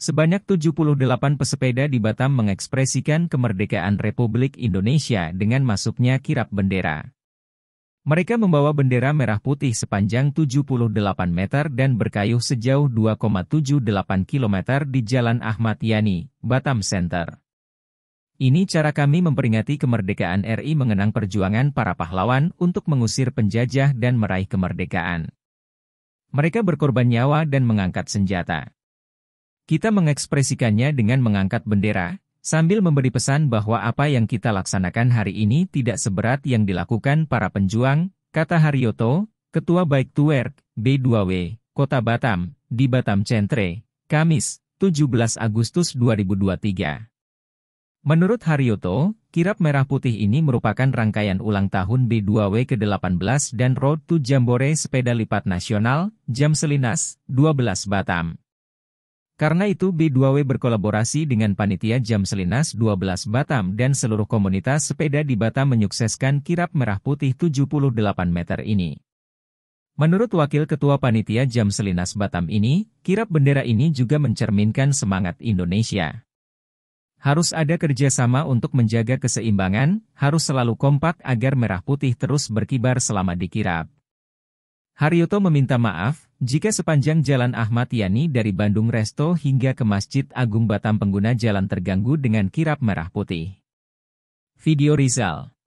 Sebanyak 78 pesepeda di Batam mengekspresikan kemerdekaan Republik Indonesia dengan masuknya kirap bendera. Mereka membawa bendera merah putih sepanjang 78 meter dan berkayuh sejauh 2,78 km di Jalan Ahmad Yani, Batam Center. Ini cara kami memperingati kemerdekaan RI mengenang perjuangan para pahlawan untuk mengusir penjajah dan meraih kemerdekaan. Mereka berkorban nyawa dan mengangkat senjata. Kita mengekspresikannya dengan mengangkat bendera, sambil memberi pesan bahwa apa yang kita laksanakan hari ini tidak seberat yang dilakukan para penjuang, kata Haryoto, Ketua Baik Tuwerk, B2W, Kota Batam, di Batam Centre, Kamis, 17 Agustus 2023. Menurut Haryoto, kirap merah putih ini merupakan rangkaian ulang tahun B2W ke-18 dan Road to Jambore Sepeda Lipat Nasional, Jam Selinas, 12 Batam. Karena itu B2W berkolaborasi dengan panitia Jam Selinas 12 Batam dan seluruh komunitas sepeda di Batam menyukseskan kirap merah putih 78 meter ini. Menurut Wakil Ketua Panitia Jam Selinas Batam ini, kirap bendera ini juga mencerminkan semangat Indonesia. Harus ada kerjasama untuk menjaga keseimbangan, harus selalu kompak agar merah putih terus berkibar selama dikirap. Haryoto meminta maaf, jika sepanjang Jalan Ahmad Yani dari Bandung Resto hingga ke Masjid Agung Batam pengguna jalan terganggu dengan kirap merah putih. Video Rizal